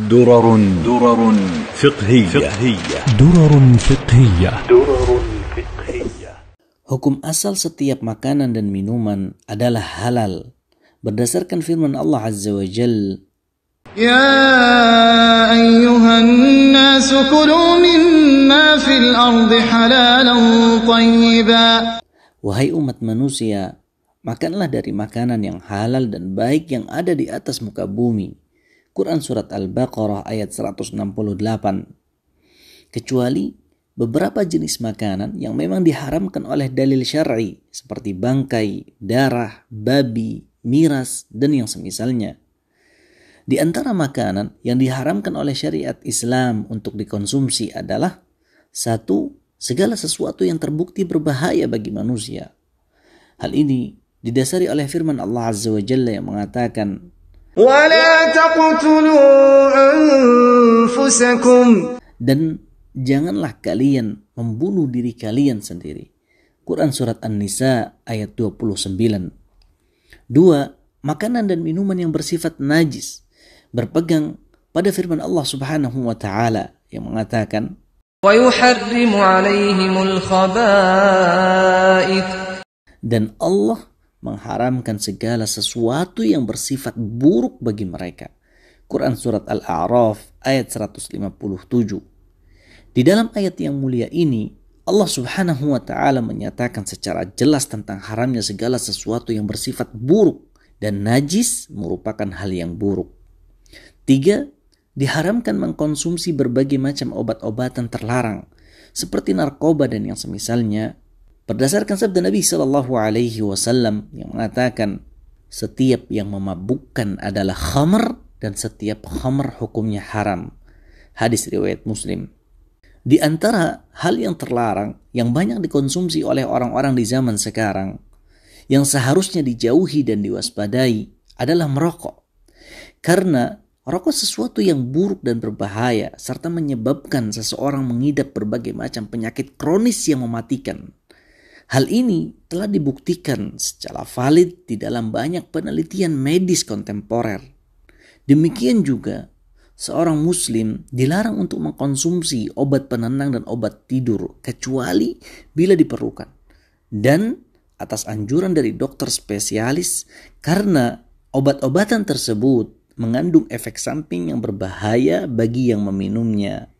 درر درر فقهية درر فقهية درر فقهية Hukum asal setiap makanan dan minuman adalah halal berdasarkan firman Allah Azza wa Jal Ya ayyuhan nas kulu mimma fil ardi halalan tayyiba Wahai umat manusia makanlah dari makanan yang halal dan baik yang ada di atas muka bumi Quran Surat Al-Baqarah ayat 168. Kecuali beberapa jenis makanan yang memang diharamkan oleh dalil syar'i seperti bangkai, darah, babi, miras, dan yang semisalnya. Di antara makanan yang diharamkan oleh syariat Islam untuk dikonsumsi adalah satu segala sesuatu yang terbukti berbahaya bagi manusia. Hal ini didasari oleh firman Allah Azza wa Jalla yang mengatakan dan janganlah kalian membunuh diri kalian sendiri. Quran Surat An-Nisa ayat 29. Dua, makanan dan minuman yang bersifat najis berpegang pada firman Allah Subhanahu wa taala yang mengatakan dan Allah mengharamkan segala sesuatu yang bersifat buruk bagi mereka. Quran Surat Al-A'raf ayat 157. Di dalam ayat yang mulia ini, Allah subhanahu wa ta'ala menyatakan secara jelas tentang haramnya segala sesuatu yang bersifat buruk dan najis merupakan hal yang buruk. Tiga, diharamkan mengkonsumsi berbagai macam obat-obatan terlarang seperti narkoba dan yang semisalnya Berdasarkan sabda Nabi Shallallahu Alaihi Wasallam yang mengatakan setiap yang memabukkan adalah khamr dan setiap khamr hukumnya haram. Hadis riwayat Muslim. Di antara hal yang terlarang yang banyak dikonsumsi oleh orang-orang di zaman sekarang yang seharusnya dijauhi dan diwaspadai adalah merokok. Karena rokok sesuatu yang buruk dan berbahaya serta menyebabkan seseorang mengidap berbagai macam penyakit kronis yang mematikan Hal ini telah dibuktikan secara valid di dalam banyak penelitian medis kontemporer. Demikian juga, seorang muslim dilarang untuk mengkonsumsi obat penenang dan obat tidur kecuali bila diperlukan. Dan atas anjuran dari dokter spesialis karena obat-obatan tersebut mengandung efek samping yang berbahaya bagi yang meminumnya.